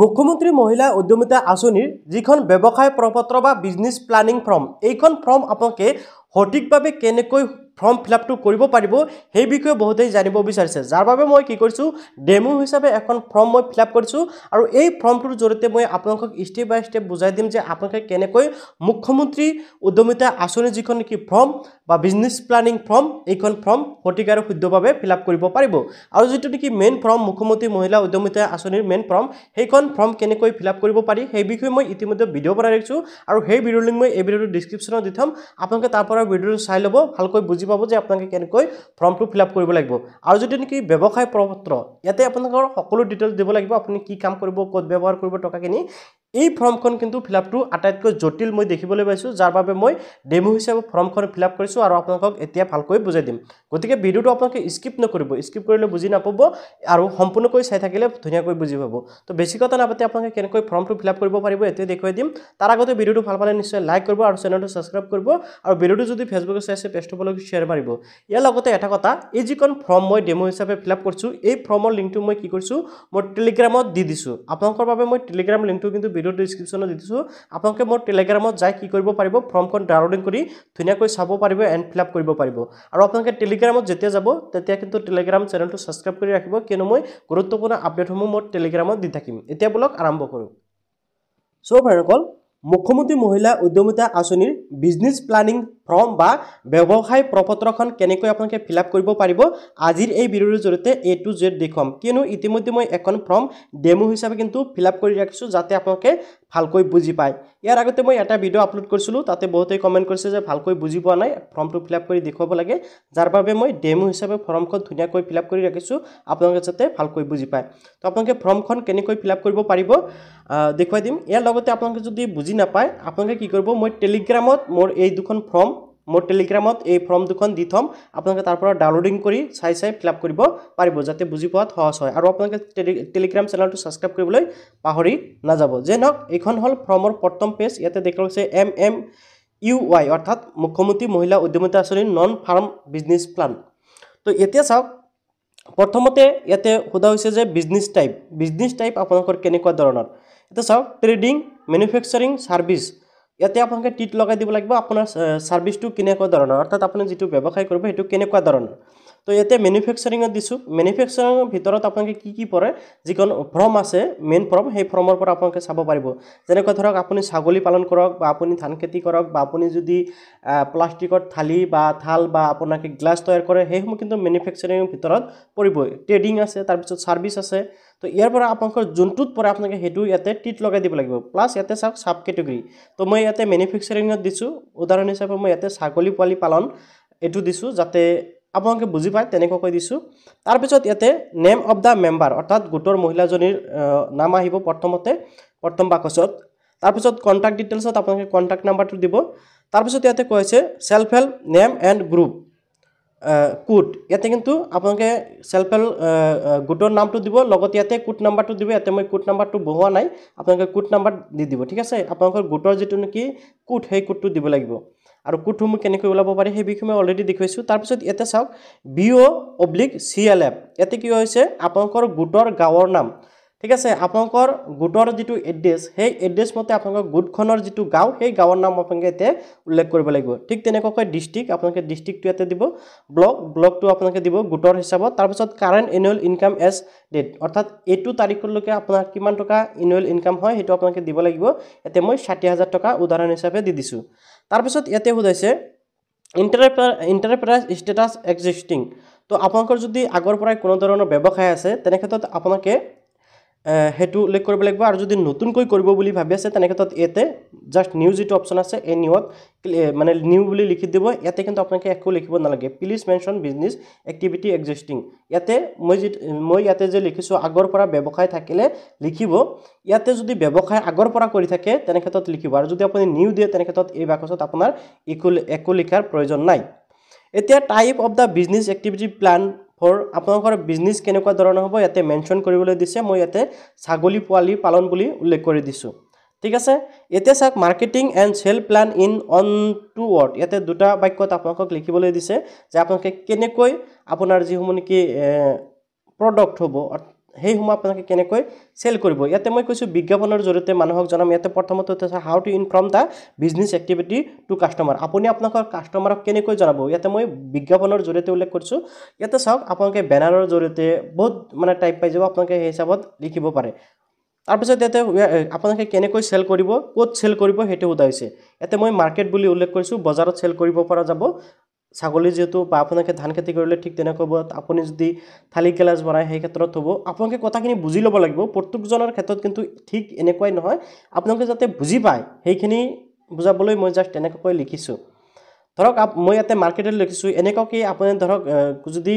মুখ্যমন্ত্ৰী মহিলা উদ্যমিতা আঁচনিৰ যিখন ব্যৱসায় প্ৰ বা বিজনেছ প্লানিং ফৰ্ম এইখন ফৰ্ম আপোনালোকে সঠিকভাৱে কেনেকৈ ফৰ্ম ফিল আপটো কৰিব পাৰিব সেই বিষয়ে বহুতেই জানিব বিচাৰিছে যাৰ বাবে মই কি কৰিছোঁ ডেমো হিচাপে এখন ফৰ্ম মই ফিল আপ কৰিছোঁ আৰু এই ফৰ্মটোৰ জৰিয়তে মই আপোনালোকক ষ্টেপ বাই ষ্টেপ বুজাই দিম যে আপোনালোকে কেনেকৈ মুখ্যমন্ত্ৰী উদ্যমিতা আঁচনিৰ যিখন নেকি ফৰ্ম বা বিজনেছ প্লানিং ফৰ্ম এইখন ফৰ্ম সঠিক আৰু শুদ্ধভাৱে ফিল আপ কৰিব পাৰিব আৰু যিটো নেকি মেইন ফৰ্ম মুখ্যমন্ত্ৰী মহিলা উদ্যমিতা আঁচনিৰ মেইন ফৰ্ম সেইখন ফৰ্ম কেনেকৈ ফিল আপ কৰিব পাৰি সেই বিষয়ে মই ইতিমধ্যে ভিডিঅ' বনাই ৰাখিছোঁ আৰু সেই ভিডিঅ' লিংক মই এই ভিডিঅ'টো ডিছক্ৰিপশ্যনত দি থ'ম আপোনালোকে তাৰ পৰা ভিডিঅ'টো চাই ল'ব ভালকৈ বুজি পাব যে আপোনালোকে কেনেকৈ ফৰ্মটো ফিল আপ কৰিব লাগিব আৰু যিটো নেকি ব্যৱসায় প্ৰ পত্ৰ ইয়াতে আপোনালোকৰ সকলো ডিটেইলছ দিব লাগিব আপুনি কি কাম কৰিব ক'ত ব্যৱহাৰ কৰিব টকাখিনি এই ফৰ্মখন কিন্তু ফিলআপটো আটাইতকৈ জটিল মই দেখিবলৈ পাইছোঁ যাৰ বাবে মই ডেমো হিচাপে ফৰ্মখন ফিল আপ কৰিছোঁ আৰু আপোনালোকক এতিয়া ভালকৈ বুজাই দিম গতিকে ভিডিঅ'টো আপোনালোকে স্কিপ নকৰিব স্কিপ কৰিলে বুজি নাপাব আৰু সম্পূৰ্ণকৈ চাই থাকিলে ধুনীয়াকৈ বুজি পাব তো বেছি কথা নাপাতি আপোনালোকে কেনেকৈ ফৰ্মটো ফিল আপ কৰিব পাৰিব এইটোৱে দেখুৱাই দিম তাৰ আগতে ভিডিঅ'টো ভাল পালে নিশ্চয় লাইক কৰিব আৰু চেনেলটো ছাবস্ক্ৰাইব কৰিব আৰু ভিডিঅ'টো যদি ফেচবুকত চাই আছে পেষ্টবলৈ শ্বেয়াৰ মাৰিব ইয়াৰ লগতে এটা কথা এই যিখন ফৰ্ম মই ডেমো হিচাপে ফিল আপ কৰিছোঁ এই ফৰ্মৰ লিংকটো মই কি কৰিছোঁ মই টেলিগ্ৰামত দি দিছোঁ আপোনালোকৰ বাবে মই টেলিগ্ৰাম লিংকটো কিন্তু ভিডিঅ'টো ডিছক্ৰিপশ্যনত দিছোঁ আপোনালোকে মোৰ টেলিগ্ৰামত যাই কি কৰিব পাৰিব ফৰ্মখন ডাউনলোডিং কৰি ধুনীয়াকৈ চাব পাৰিব এণ্ড ফিল আপ কৰিব পাৰিব আৰু আপোনালোকে টেলিগ্ৰামত যেতিয়া যাব তেতিয়া কিন্তু টেলিগ্ৰাম চেনেলটো ছাবস্ক্ৰাইব কৰি ৰাখিব কিয়নো মই গুৰুত্বপূৰ্ণ আপডেটসমূহ মোৰ টেলিগ্ৰামত দি থাকিম এতিয়া বোলক আৰম্ভ কৰোঁ চ' ভাইসকল মুখ্যমন্ত্ৰী মহিলা উদ্যমিতা আঁচনিৰ বিজনেছ প্লানিং ফৰ্ম বা ব্যৱসায় প্ৰপত্ৰখন কেনেকৈ আপোনালোকে ফিল আপ কৰিব পাৰিব আজিৰ এই ভিডিঅ'ৰ জৰিয়তে এ টু জেড দেখুৱাম কিয়নো ইতিমধ্যে মই এখন ফৰ্ম ডেমো হিচাপে কিন্তু ফিল আপ কৰি ৰাখিছোঁ যাতে আপোনালোকে ভালকৈ বুজি পায় ইয়াৰ আগতে মই এটা ভিডিঅ' আপলোড কৰিছিলোঁ তাতে বহুতেই কমেণ্ট কৰিছে যে ভালকৈ বুজি পোৱা নাই ফৰ্মটো ফিল আপ কৰি দেখুৱাব লাগে যাৰ বাবে মই ডেমু হিচাপে ফৰ্মখন ধুনীয়াকৈ ফিল আপ কৰি ৰাখিছোঁ আপোনালোকে যাতে ভালকৈ বুজি পায় তো আপোনালোকে ফৰ্মখন কেনেকৈ ফিল আপ কৰিব পাৰিব দেখুৱাই দিম ইয়াৰ লগতে আপোনালোকে যদি বুজি নাপায় আপোনালোকে কি কৰিব মই টেলিগ্ৰামত মোৰ এই দুখন ফৰ্ম মোৰ টেলিগ্ৰামত এই ফৰ্ম দুখন দি থ'ম আপোনালোকে তাৰ পৰা ডাউনলোডিং কৰি চাই চাই ফিল আপ কৰিব পাৰিব যাতে বুজি পোৱাত সহজ হয় আৰু আপোনালোকে টেলিগ্ৰাম চেনেলটো ছাবস্ক্ৰাইব কৰিবলৈ পাহৰি নাযাব যে নহওক এইখন হ'ল ফৰ্মৰ প্ৰথম পেজ ইয়াতে দেখা গৈছে এম এম ইউ ৱাই অৰ্থাৎ মুখ্যমন্ত্ৰী মহিলা উদ্যমিতা আঁচনিৰ নন ফাৰ্ম বিজনেছ প্লান তো এতিয়া চাওক প্ৰথমতে ইয়াতে সোধা হৈছে যে বিজনেছ টাইপ বিজনেছ টাইপ আপোনালোকৰ কেনেকুৱা ধৰণৰ এতিয়া চাওক ট্ৰেডিং মেনুফেকচাৰিং ছাৰ্ভিছ ইয়াতে আপোনালোকে টিট লগাই দিব লাগিব আপোনাৰ চাৰ্ভিচটো কেনেকুৱা ধৰণৰ অৰ্থাৎ আপুনি যিটো ব্যৱসায় কৰিব সেইটো কেনেকুৱা ধৰণৰ তো ইয়াতে মেনুফেকচাৰিঙত দিছোঁ মেনুফেকচাৰিঙৰ ভিতৰত আপোনালোকে কি কি পৰে যিখন ফৰ্ম আছে মেইন ফৰ্ম সেই ফৰ্মৰ পৰা আপোনালোকে চাব পাৰিব যেনেকৈ ধৰক আপুনি ছাগলী পালন কৰক বা আপুনি ধান খেতি কৰক বা আপুনি যদি প্লাষ্টিকৰ থালি বা থাল বা আপোনালোকে গ্লাছ তৈয়াৰ কৰে সেইসমূহ কিন্তু মেনুফেকচাৰিঙৰ ভিতৰত পৰিব ট্ৰেডিং আছে তাৰপিছত ছাৰ্ভিছ আছে তো ইয়াৰ পৰা আপোনালোকৰ যোনটোত পৰে আপোনালোকে সেইটো ইয়াতে টিট লগাই দিব লাগিব প্লাছ ইয়াতে চাওক চাব কেটেগৰী তো মই ইয়াতে মেনুফেকচাৰিঙত দিছোঁ উদাহৰণ হিচাপে মই ইয়াতে ছাগলী পোৱালি পালন এইটো দিছোঁ যাতে আপোনালোকে বুজি পায় তেনেকুৱা কৈ দিছোঁ তাৰপিছত ইয়াতে নেম অফ দ্য মেম্বাৰ অৰ্থাৎ গোটৰ মহিলাজনীৰ নাম আহিব প্ৰথমতে প্ৰথম বাকচত তাৰপিছত কণ্টেক্ট ডিটেইলছত আপোনালোকে কণ্টেক্ট নাম্বাৰটো দিব তাৰপিছত ইয়াতে কৈছে self help name and group code ইয়াতে কিন্তু আপোনালোকে চেল্ফ হেল্প গোটৰ নামটো দিব লগতে ইয়াতে কোট নাম্বাৰটো দিব ইয়াতে মই কোট নাম্বাৰটো বহোৱা নাই আপোনালোকে কোট নাম্বাৰ দি দিব ঠিক আছে আপোনালোকৰ গোটৰ যিটো নেকি কোট সেই কোটটো দিব লাগিব আৰু কোটসমূহ কেনেকৈ ওলাব পাৰে সেই বিষয়ে মই অলৰেডি দেখুৱাইছোঁ তাৰপিছত ইয়াতে চাওক B O' oblique C L F ইয়াতে কি হৈছে আপোনালোকৰ গোটৰ গাঁৱৰ নাম ঠিক আছে আপোনালোকৰ গোটৰ যিটো এড্ৰেছ সেই এড্ৰেছ মতে আপোনালোকৰ গোটখনৰ যিটো গাঁও সেই গাঁৱৰ নাম আপোনালোকে ইয়াতে উল্লেখ কৰিব লাগিব ঠিক তেনেকুৱাকৈ ডিষ্ট্ৰিক্ট আপোনালোকে ডিষ্ট্ৰিক্টটো ইয়াতে দিব ব্লক ব্লকটো আপোনালোকে দিব গোটৰ হিচাপত তাৰপিছত current annual income as date অৰ্থাৎ এইটো তাৰিখলৈকে আপোনাৰ কিমান টকা এনুৱেল ইনকাম হয় সেইটো আপোনালোকে দিব লাগিব ইয়াতে মই ষাঠি হাজাৰ টকা উদাহৰণ হিচাপে দি দিছোঁ তাৰপিছত ইয়াতে সোধাইছে ইণ্টাৰপ্ৰাই ইণ্টাৰপ্ৰাইজ ষ্টেটাছ এক্সিষ্টিং তো আপোনালোকৰ যদি আগৰ পৰাই কোনো ধৰণৰ ব্যৱসায় আছে তেনেক্ষেত্ৰত আপোনালোকে সেইটো উল্লেখ কৰিব লাগিব আৰু যদি নতুনকৈ কৰিব বুলি ভাবি আছে তেনেক্ষেত্ৰত ইয়াতে জাষ্ট নিউ যিটো অপশ্যন আছে এই নিউত মানে নিউ বুলি লিখি দিব ইয়াতে কিন্তু আপোনালোকে একো লিখিব নালাগে please mention business activity existing ইয়াতে মই যি মই ইয়াতে যে লিখিছোঁ আগৰ পৰা ব্যৱসায় থাকিলে লিখিব ইয়াতে যদি ব্যৱসায় আগৰ পৰা কৰি থাকে তেনেক্ষেত্ৰত লিখিব আৰু যদি আপুনি নিউ দিয়ে তেনেক্ষেত্ৰত এই বাকচত আপোনাৰ একো একো লিখাৰ প্ৰয়োজন নাই এতিয়া type of the business activity plan for আপোনালোকৰ বিজনেছ কেনেকুৱা ধৰণৰ হ'ব ইয়াতে মেনশ্যন কৰিবলৈ দিছে মই ইয়াতে ছাগলী পোৱালি পালন বুলি উল্লেখ কৰি দিছোঁ ঠিক আছে এতিয়া চাওক marketing and sale plan in one two word ইয়াতে দুটা বাক্যত আপোনালোকক লিখিবলৈ দিছে যে আপোনালোকে কেনেকৈ আপোনাৰ যিসমূহ নেকি প্ৰডাক্ট হ'ব সেই সময় আপোনালোকে কেনেকৈ চেল কৰিব ইয়াতে মই কৈছোঁ বিজ্ঞাপনৰ জৰিয়তে মানুহক জনাম ইয়াতে প্ৰথমতে হৈছে how to inform the business activity to customer আপুনি আপোনালোকৰ কাষ্টমাৰক কেনেকৈ জনাব ইয়াতে মই বিজ্ঞাপনৰ জৰিয়তে উল্লেখ কৰিছোঁ ইয়াতে চাওক আপোনালোকে বেনাৰৰ জৰিয়তে বহুত মানে টাইপ পাই যাব আপোনালোকে সেই হিচাপত লিখিব পাৰে তাৰপিছত ইয়াতে আপোনালোকে কেনেকৈ চেল কৰিব ক'ত চেল কৰিব সেইটো সোধাইছে ইয়াতে মই মাৰ্কেট বুলি উল্লেখ কৰিছোঁ বজাৰত চেল কৰিব পৰা যাব ছাগলী যিহেতু বা আপোনালোকে ধান খেতি কৰিলে ঠিক তেনেকৈ হ'ব আপুনি যদি থালি গেলাচ বনায় সেই ক্ষেত্ৰত হ'ব আপোনালোকে কথাখিনি বুজি ল'ব লাগিব প্ৰত্যেকজনৰ ক্ষেত্ৰত কিন্তু ঠিক এনেকুৱাই নহয় আপোনালোকে যাতে বুজি পায় সেইখিনি বুজাবলৈ মই জাষ্ট তেনেকৈ লিখিছোঁ ধৰক মই ইয়াতে মাৰ্কেটত লিখিছোঁ এনেকুৱাকৈ আপুনি ধৰক যদি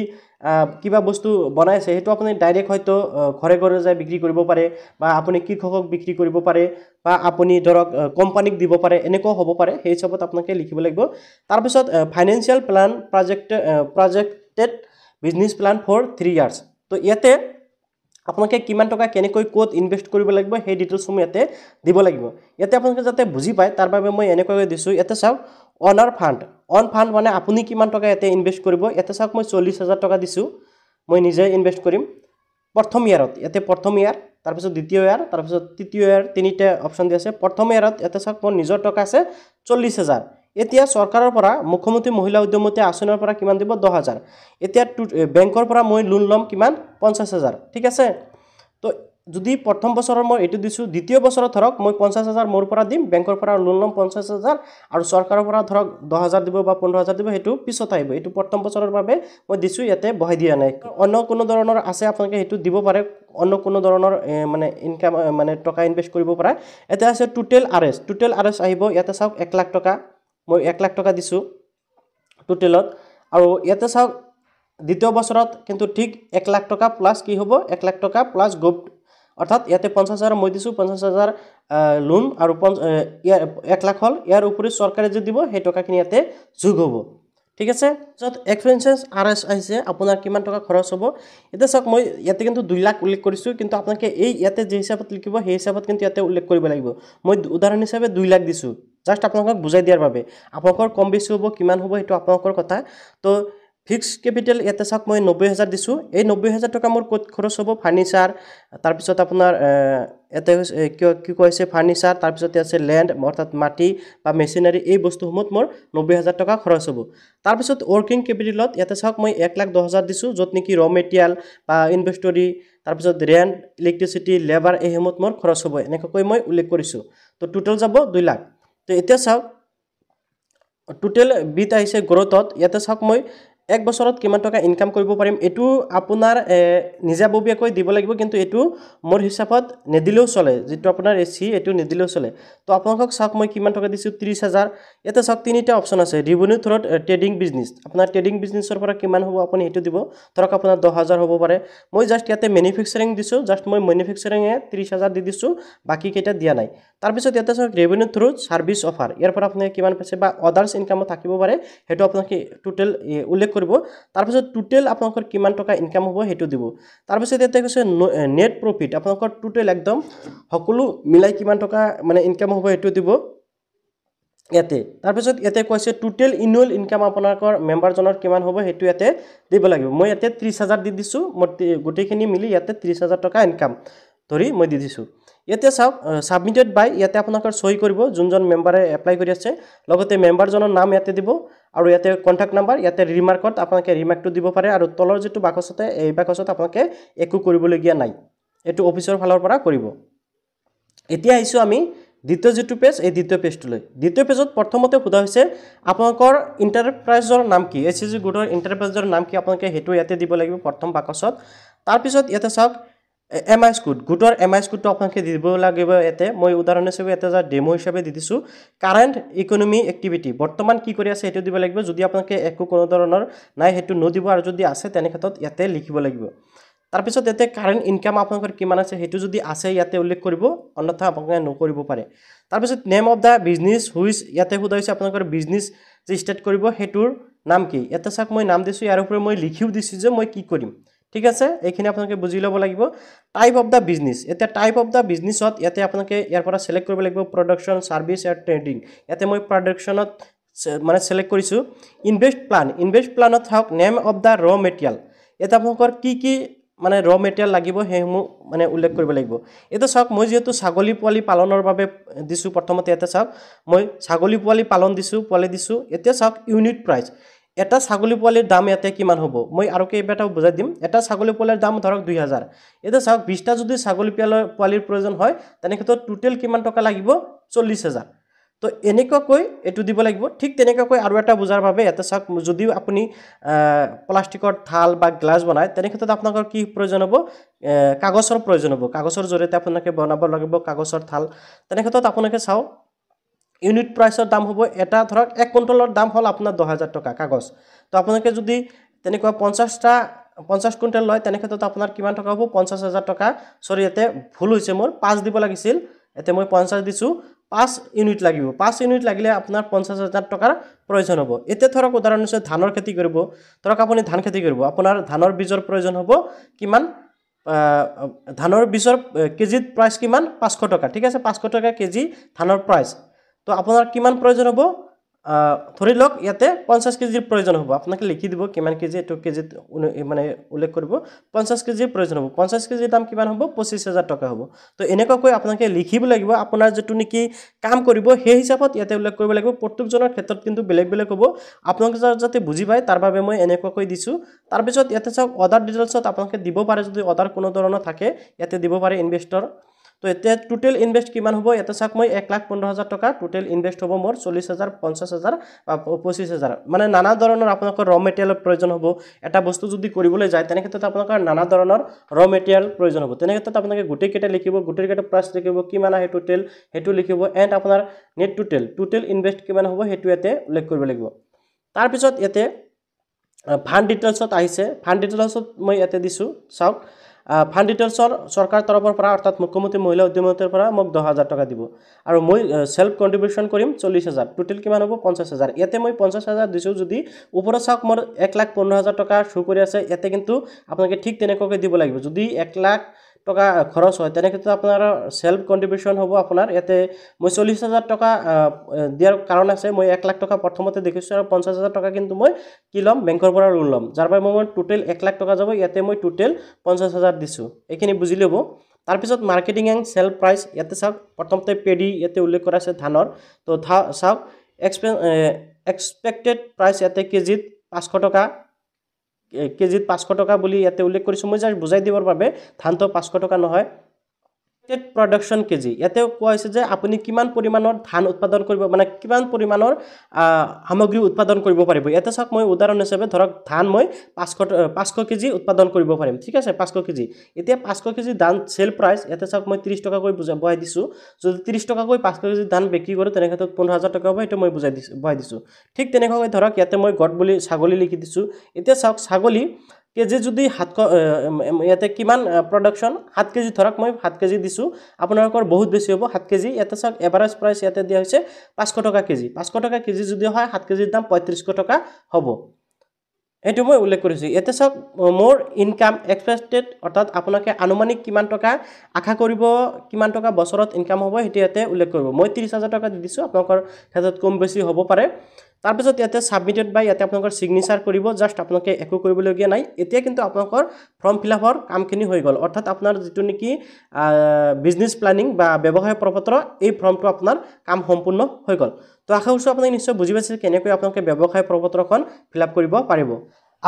কিবা বস্তু বনাইছে সেইটো আপুনি ডাইৰেক্ট হয়তো ঘৰে ঘৰে যাই বিক্ৰী কৰিব পাৰে বা আপুনি কৃষকক বিক্ৰী কৰিব পাৰে বা আপুনি ধৰক কোম্পানীক দিব পাৰে এনেকুৱাও হ'ব পাৰে সেই হিচাপত আপোনালোকে লিখিব লাগিব তাৰপিছত financial plan project projected business plan for three years তো ইয়াতে আপোনালোকে কিমান টকা কেনেকৈ ক'ত ইনভেষ্ট কৰিব লাগিব সেই ডিটেইলছসমূহ ইয়াতে দিব লাগিব ইয়াতে আপোনালোকে যাতে বুজি পায় তাৰ বাবে মই এনেকুৱাকৈ দিছোঁ ইয়াতে চাওক অনাৰ ফাণ্ড অন ফাণ্ড মানে আপুনি কিমান টকা ইয়াতে ইনভেষ্ট কৰিব ইয়াতে চাওক মই চল্লিছ হাজাৰ টকা দিছোঁ মই নিজে ইনভেষ্ট কৰিম প্ৰথম ইয়াৰত ইয়াতে প্ৰথম ইয়াৰ তাৰপিছত দ্বিতীয় ইয়াৰ তাৰপিছত তৃতীয় ইয়াৰ তিনিটা অপশ্যন দি আছে প্ৰথম ইয়াৰত ইয়াতে চাওক মোৰ নিজৰ টকা আছে চল্লিছ হাজাৰ এতিয়া চৰকাৰৰ পৰা মুখ্যমন্ত্ৰী মহিলা উদ্যমতী আঁচনিৰ পৰা কিমান দিব দহ হাজাৰ এতিয়া টু বেংকৰ পৰা মই লোন ল'ম কিমান পঞ্চাছ হাজাৰ ঠিক আছে যদি প্ৰথম বছৰৰ মই এইটো দিছোঁ দ্বিতীয় বছৰত ধৰক মই পঞ্চাছ হাজাৰ মোৰ পৰা দিম বেংকৰ পৰা লোন ল'ম পঞ্চাছ হাজাৰ আৰু চৰকাৰৰ পৰা ধৰক দহ হাজাৰ দিব বা পোন্ধৰ হাজাৰ দিব সেইটো পিছত আহিব এইটো প্ৰথম বছৰৰ বাবে মই দিছোঁ ইয়াতে বহাই দিয়া নাই অন্য কোনো ধৰণৰ আছে আপোনালোকে সেইটো দিব পাৰে অন্য কোনো ধৰণৰ মানে ইনকাম মানে টকা ইনভেষ্ট কৰিব পৰা ইয়াতে আছে total R S total R S আহিব ইয়াতে চাওক এক লাখ টকা মই এক লাখ টকা দিছোঁ টোটেলত আৰু ইয়াতে চাওক দ্বিতীয় বছৰত কিন্তু ঠিক এক লাখ টকা প্লাছ কি হ'ব এক লাখ টকা প্লাছ গ্ৰুপ অৰ্থাৎ ইয়াতে পঞ্চাছ হাজাৰ মই দিছোঁ পঞ্চাছ হাজাৰ লোন আৰু ইয়াৰ এক লাখ হ'ল ইয়াৰ উপৰিও চৰকাৰে যদি দিব সেই টকাখিনি ইয়াতে যোগ হ'ব ঠিক আছে য'ত এক্সপেঞ্চেছ আৰ এছ আহিছে আপোনাৰ কিমান টকা খৰচ হ'ব এতিয়া চাওক মই ইয়াতে কিন্তু দুই লাখ উল্লেখ কৰিছোঁ কিন্তু আপোনালোকে এই ইয়াতে যি হিচাপত লিখিব সেই হিচাপত কিন্তু ইয়াতে উল্লেখ কৰিব লাগিব মই উদাহৰণ হিচাপে দুই লাখ দিছোঁ জাষ্ট আপোনালোকক বুজাই দিয়াৰ বাবে আপোনালোকৰ কম বেছি হ'ব কিমান হ'ব সেইটো আপোনালোকৰ কথা তো ফিক্স কেপিটেল ইয়াতে চাওক মই নব্বৈ হাজাৰ দিছোঁ এই নব্বৈ হাজাৰ টকা মোৰ ক'ত খৰচ হ'ব ফাৰ্নিচাৰ তাৰপিছত আপোনাৰ ইয়াতে কিয় কি কয় আছে ফাৰ্নিচাৰ তাৰপিছতে আছে লেণ্ড অৰ্থাৎ মাটি বা মেচিনাৰী এই বস্তুসমূহত মোৰ নব্বৈ হাজাৰ টকা খৰচ হ'ব তাৰপিছত ৱৰ্কিং কেপিটেলত ইয়াতে চাওক মই এক লাখ দহ হাজাৰ দিছোঁ য'ত নেকি ৰ মেটেৰিয়েল বা ইনভেষ্টৰী তাৰপিছত ৰেণ্ট ইলেক্ট্ৰিচিটি লেবাৰ এইসমূহত মোৰ খৰচ হ'ব এনেকুৱাকৈ মই উল্লেখ কৰিছোঁ তো টোটেল যাব দুই লাখ তো এতিয়া চাওক টোটেল বিট আহিছে গ্ৰ'থত ইয়াতে চাওক মই এক বছৰত কিমান টকা ইনকাম কৰিব পাৰিম এইটো আপোনাৰ নিজাববীয়াকৈ দিব লাগিব কিন্তু এইটো মোৰ হিচাপত নিদিলেও চলে যিটো আপোনাৰ এ চি এইটো নিদিলেও চলে তো আপোনালোকক চাওক মই কিমান টকা দিছোঁ ত্ৰিছ হাজাৰ ইয়াতে চাওক তিনিটা অপশ্যন আছে ৰিভিনিউ থ্ৰত ট্ৰেডিং বিজনেছ আপোনাৰ ট্ৰেডিং বিজনেছৰ পৰা কিমান হ'ব আপুনি সেইটো দিব ধৰক আপোনাৰ দহ হাজাৰ হ'ব পাৰে মই জাষ্ট ইয়াতে মেনুফেকচাৰিং দিছোঁ জাষ্ট মই মেনুফেকচাৰিঙে ত্ৰিছ হাজাৰ দি দিছোঁ বাকীকেইটা দিয়া নাই তাৰপিছত ইয়াতে চাওক ৰেভিনিউ থ্ৰু ছাৰ্ভিছ অফাৰ ইয়াৰ পৰা আপোনালোকে কিমান পাইছে বা আদাৰ্ছ ইনকামত থাকিব পাৰে সেইটো আপোনালোকে টোটেল উল্লেখ কৰিব তাৰপিছত টোটেল আপোনালোকৰ কিমান টকা ইনকাম হ'ব সেইটো দিব তাৰপিছত ইয়াতে কৈছে নেট প্ৰফিট আপোনালোকৰ টোটেল একদম সকলো মিলাই কিমান টকা মানে ইনকাম হ'ব সেইটো দিব ইয়াতে তাৰপিছত ইয়াতে কৈছে টোটেল ইনুৱেল ইনকাম আপোনালোকৰ মেম্বাৰজনৰ কিমান হ'ব সেইটো ইয়াতে দিব লাগিব মই ইয়াতে ত্ৰিছ হাজাৰ দি দিছোঁ মই গোটেইখিনি মিলি ইয়াতে ত্ৰিছ হাজাৰ টকা ইনকাম ধৰি মই দি দিছোঁ ইয়াতে চাওক ছাবমিটেড বাই ইয়াতে আপোনালোকৰ চহী কৰিব যোনজন মেম্বাৰে এপ্লাই কৰি আছে লগতে মেম্বাৰজনৰ নাম ইয়াতে দিব আৰু ইয়াতে কণ্টেক্ট নাম্বাৰ ইয়াতে ৰিমাৰ্কত আপোনালোকে ৰিমাৰ্কটো দিব পাৰে আৰু তলৰ যিটো বাকচতে এই বাকচত আপোনালোকে একো কৰিবলগীয়া নাই এইটো অফিচৰ ফালৰ পৰা কৰিব এতিয়া আহিছোঁ আমি দ্বিতীয় যিটো পেজ এই দ্বিতীয় পেজটোলৈ দ্বিতীয় পেজত প্ৰথমতে সোধা হৈছে আপোনালোকৰ ইণ্টাৰপ্ৰাইজৰ নাম কি এ এছ জি গোটৰ ইণ্টাৰপ্ৰাইজৰ নাম কি আপোনালোকে সেইটো ইয়াতে দিব লাগিব প্ৰথম বাকচত তাৰপিছত ইয়াতে চাওক এম আই স্কুট গোটৰ এম আই স্কুটটো আপোনালোকে দিব লাগিব ইয়াতে মই উদাহৰণ হিচাপে ইয়াতে এটা ডেমো হিচাপে দি দিছোঁ কাৰেণ্ট ইকনমি এক্টিভিটি বৰ্তমান কি কৰি আছে সেইটো দিব লাগিব যদি আপোনালোকে একো কোনো ধৰণৰ নাই সেইটো নদিব আৰু যদি আছে তেনে ক্ষেত্ৰত ইয়াতে লিখিব লাগিব তাৰপিছত ইয়াতে কাৰেণ্ট ইনকাম আপোনালোকৰ কিমান আছে সেইটো যদি আছে ইয়াতে উল্লেখ কৰিব অন্যথা আপোনালোকে নকৰিব পাৰে তাৰপিছত name of the business which ইয়াতে সোধা হৈছে আপোনালোকৰ বিজনেছ যে ষ্টাৰ্ট কৰিব সেইটোৰ নাম কি ইয়াতে চাওক মই নাম দিছোঁ ইয়াৰ ওপৰত মই লিখিও দিছোঁ যে মই কি কৰিম ঠিক আছে এইখিনি আপোনালোকে বুজি ল'ব লাগিব টাইপ অফ দ্য বিজনেছ এতিয়া টাইপ অফ দ্য বিজনেছত ইয়াতে আপোনালোকে ইয়াৰ পৰা চিলেক্ট কৰিব লাগিব প্ৰডাকশ্যন চাৰ্ভিছ আৰু ট্ৰেডিং ইয়াতে মই প্ৰডাকশ্যনত মানে চিলেক্ট কৰিছোঁ ইনভেষ্ট প্লান ইনভেষ্ট প্লানত হওক name of the raw material ইয়াতে আপোনালোকৰ কি কি মানে ৰ মেটেৰিয়েল লাগিব সেইসমূহ মানে উল্লেখ কৰিব লাগিব এতিয়া চাওক মই যিহেতু ছাগলী পোৱালি পালনৰ বাবে দিছোঁ প্ৰথমতে ইয়াতে চাওক মই ছাগলী পোৱালি পালন দিছোঁ পোৱালি দিছোঁ এতিয়া চাওক ইউনিট প্ৰাইজ এটা ছাগলী পোৱালিৰ দাম ইয়াতে কিমান হ'ব মই আৰু কেইবাটাও বুজাই দিম এটা ছাগলী পোৱালিৰ দাম ধৰক দুই হাজাৰ এতিয়া চাওক বিছটা যদি ছাগলী পোৱালি পোৱালিৰ প্ৰয়োজন হয় তেনেক্ষেত্ৰত টোটেল কিমান টকা লাগিব চল্লিছ হাজাৰ তো এনেকুৱাকৈ এইটো দিব লাগিব ঠিক তেনেকুৱাকৈ আৰু এটা বুজাৰ বাবে ইয়াতে চাওক যদিও আপুনি প্লাষ্টিকৰ থাল বা গ্লাছ বনায় তেনেক্ষেত্ৰত আপোনালোকৰ কি প্ৰয়োজন হ'ব কাগজৰ প্ৰয়োজন হ'ব কাগজৰ জৰিয়তে আপোনালোকে বনাব লাগিব কাগজৰ থাল তেনেক্ষেত্ৰত আপোনালোকে চাওক ইউনিট প্ৰাইচৰ দাম হ'ব এটা ধৰক এক কুইণ্টলৰ দাম হ'ল আপোনাৰ দহ হাজাৰ টকা কাগজ তো আপোনালোকে যদি তেনেকুৱা পঞ্চাছটা পঞ্চাছ কুইণ্টেল লয় তেনেক্ষেত্ৰত আপোনাৰ কিমান টকা হ'ব পঞ্চাছ হাজাৰ টকা চৰি ইয়াতে ভুল হৈছে মোৰ পাঁচ দিব লাগিছিল এতিয়া মই পঞ্চাছ দিছোঁ পাঁচ ইউনিট লাগিব পাঁচ ইউনিট লাগিলে আপোনাৰ পঞ্চাছ হাজাৰ টকাৰ প্ৰয়োজন হ'ব এতিয়া ধৰক উদাহৰণ হৈছে ধানৰ খেতি কৰিব ধৰক আপুনি ধান খেতি কৰিব আপোনাৰ ধানৰ বীজৰ প্ৰয়োজন হ'ব কিমান ধানৰ বীজৰ কেজিত প্ৰাইচ কিমান পাঁচশ টকা ঠিক আছে পাঁচশ টকা কেজি ধানৰ প্ৰাইচ তো আপোনাৰ কিমান প্ৰয়োজন হ'ব ধৰি লওক ইয়াতে পঞ্চাছ কেজিৰ প্ৰয়োজন হ'ব আপোনালোকে লিখি দিব কিমান কেজি এইটো কেজিত মানে উল্লেখ কৰিব পঞ্চাছ কেজিৰ প্ৰয়োজন হ'ব পঞ্চাছ কেজিৰ দাম কিমান হ'ব পঁচিছ হাজাৰ টকা হ'ব তো এনেকুৱাকৈ আপোনালোকে লিখিব লাগিব আপোনাৰ যিটো নেকি কাম কৰিব সেই হিচাপত ইয়াতে উল্লেখ কৰিব লাগিব প্ৰত্যেকজনৰ ক্ষেত্ৰত কিন্তু বেলেগ বেলেগ হ'ব আপোনালোকে যাতে বুজি পায় তাৰ বাবে মই এনেকুৱাকৈ দিছোঁ তাৰপিছত ইয়াতে চাওক অৰ্ডাৰ ডিটেইলছত আপোনালোকে দিব পাৰে যদি অৰ্ডাৰ কোনো ধৰণৰ থাকে ইয়াতে দিব পাৰে ইনভেষ্টৰ তো এতিয়া টোটেল ইনভেষ্ট কিমান হ'ব ইয়াতে চাওক মই এক লাখ পোন্ধৰ হাজাৰ টকা টোটেল ইনভেষ্ট হ'ব মোৰ চল্লিছ হাজাৰ পঞ্চাছ হাজাৰ বা পঁচিছ হাজাৰ মানে নানা ধৰণৰ আপোনালোকৰ ৰ মেটেৰিয়েলৰ প্ৰয়োজন হ'ব এটা বস্তু যদি কৰিবলৈ যায় তেনে ক্ষেত্ৰত আপোনালোকৰ নানা ধৰণৰ ৰ মেটেৰিয়েল প্ৰয়োজন হ'ব তেনে ক্ষেত্ৰত আপোনালোকে গোটেইকেইটা লিখিব গোটেইকেইটা প্ৰাইচ লিখিব কিমান আহে টোটেল সেইটো লিখিব এণ্ড আপোনাৰ নেট টোটেল টোটেল ইনভেষ্ট কিমান হ'ব সেইটো ইয়াতে উল্লেখ কৰিব লাগিব তাৰপিছত ইয়াতে ফাণ্ড ডিটেইলছত আহিছে ফাণ্ড ডিটেইলছত মই ইয়াতে দিছোঁ চাওক ফাণ্ড ফাণ্ডিটেলছৰ চৰকাৰৰ তৰফৰ পৰা অৰ্থাৎ মুখ্যমন্ত্ৰী মহিলা উদ্যমৰ পৰা মোক দহ হাজাৰ টকা দিব আৰু মই চেল্ফ কণ্ট্ৰিবিউশ্যন কৰিম চল্লিছ হাজাৰ টোটেল কিমান হ'ব পঞ্চাছ হাজাৰ ইয়াতে মই পঞ্চাছ হাজাৰ দিছোঁ যদি ওপৰত চাওক মোৰ এক লাখ পোন্ধৰ হাজাৰ টকা শ্ব' কৰি আছে ইয়াতে কিন্তু আপোনালোকে ঠিক তেনেকুৱাকৈ দিব লাগিব যদি এক লাখ টকা খৰচ হয় তেনে ক্ষেত্ৰত আপোনাৰ ছেল্ফ কণ্ট্ৰিবিউশ্যন হ'ব আপোনাৰ ইয়াতে মই চল্লিছ হাজাৰ টকা দিয়াৰ কাৰণ আছে মই এক লাখ টকা প্ৰথমতে দেখিছোঁ আৰু পঞ্চাছ হাজাৰ টকা কিন্তু মই কি ল'ম বেংকৰ পৰা লোন ল'ম যাৰ বাবে মই মই টোটেল এক লাখ টকা যাব ইয়াতে মই টোটেল পঞ্চাছ হাজাৰ দিছোঁ এইখিনি বুজি ল'ব তাৰপিছত মাৰ্কেটিং এণ্ড ছেল প্ৰাইচ ইয়াতে চাওক প্ৰথমতে পেডি ইয়াতে উল্লেখ কৰা আছে ধানৰ ত' চাওক এক্সপে এক্সপেক্টেড প্ৰাইচ ইয়াতে কেজিত পাঁচশ টকা কেজিত পাঁচশ টকা বুলি ইয়াতে উল্লেখ কৰিছোঁ মই যাৰ বুজাই দিবৰ বাবে ধানটো পাঁচশ টকা নহয় ষ্টেট প্ৰডাকশ্যন কেজি ইয়াতে কোৱা হৈছে যে আপুনি কিমান পৰিমাণৰ ধান উৎপাদন কৰিব মানে কিমান পৰিমাণৰ সামগ্ৰী উৎপাদন কৰিব পাৰিব ইয়াতে চাওক মই উদাহৰণ হিচাপে ধৰক ধান মই পাঁচশ পাঁচশ কেজি উৎপাদন কৰিব পাৰিম ঠিক আছে পাঁচশ কেজি এতিয়া পাঁচশ কেজি ধান চেল প্ৰাইচ ইয়াতে চাওক মই ত্ৰিছ টকাকৈ বুজাই বহাই দিছোঁ যদি ত্ৰিছ টকাকৈ পাঁচশ কেজি ধান বিক্ৰী কৰোঁ তেনেক্ষেত্ৰত পোন্ধৰ হাজাৰ টকা হ'ব সেইটো মই বুজাই দিছোঁ বহাই দিছোঁ ঠিক তেনেকুৱাকৈ ধৰক ইয়াতে মই গড বুলি ছাগলী লিখি দিছোঁ এতিয়া চাওক ছাগলী কেজি যদি সাতশ ইয়াতে কিমান প্ৰডাকশ্যন সাত কেজি ধৰক মই সাত কেজি দিছোঁ আপোনালোকৰ বহুত বেছি হ'ব সাত কেজি ইয়াতে চাওক এভাৰেজ প্ৰাইচ ইয়াতে দিয়া হৈছে পাঁচশ টকা কেজি পাঁচশ টকা কেজি যদি হয় সাত কেজিৰ দাম পঁয়ত্ৰিছশ টকা হ'ব এইটো মই উল্লেখ কৰিছোঁ ইয়াতে চাওক মোৰ ইনকাম এক্সপেক্টেড অৰ্থাৎ আপোনালোকে আনুমানিক কিমান টকা আশা কৰিব কিমান টকা বছৰত ইনকাম হ'ব সেইটো ইয়াতে উল্লেখ কৰিব মই ত্ৰিছ হাজাৰ টকা দি দিছোঁ আপোনালোকৰ ক্ষেত্ৰত কম বেছি হ'ব পাৰে তাৰপিছত ইয়াতে ছাবমিটেড বা ইয়াতে আপোনালোকৰ ছিগনেচাৰ কৰিব জাষ্ট আপোনালোকে একো কৰিবলগীয়া নাই এতিয়া কিন্তু আপোনালোকৰ ফৰ্ম ফিল আপৰ কামখিনি হৈ গ'ল অৰ্থাৎ আপোনাৰ যিটো নেকি বিজনেছ প্লেনিং বা ব্যৱসায় প্ৰপত্ৰ এই ফৰ্মটো আপোনাৰ কাম সম্পূৰ্ণ হৈ গ'ল তো আশা কৰিছোঁ আপুনি নিশ্চয় বুজি পাইছে কেনেকৈ আপোনালোকে ব্যৱসায় প্ৰপত্ৰখন ফিল আপ কৰিব পাৰিব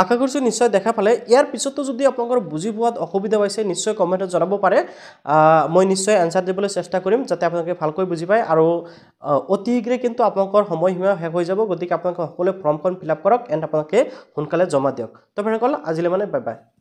আশা কৰিছোঁ নিশ্চয় দেখা পালে ইয়াৰ পিছতো যদি আপোনালোকৰ বুজি পোৱাত অসুবিধা পাইছে নিশ্চয় কমেণ্টত জনাব পাৰে মই নিশ্চয় এনচাৰ দিবলৈ চেষ্টা কৰিম যাতে আপোনালোকে ভালকৈ বুজি পায় আৰু অতি শীঘ্ৰে কিন্তু আপোনালোকৰ সময়সীমা শেষ হৈ যাব গতিকে আপোনালোকে সকলোৱে ফৰ্মখন ফিল আপ কৰক এণ্ড আপোনালোকে সোনকালে জমা দিয়ক তো ভাইসকল আজিলৈ মানে বাই বাই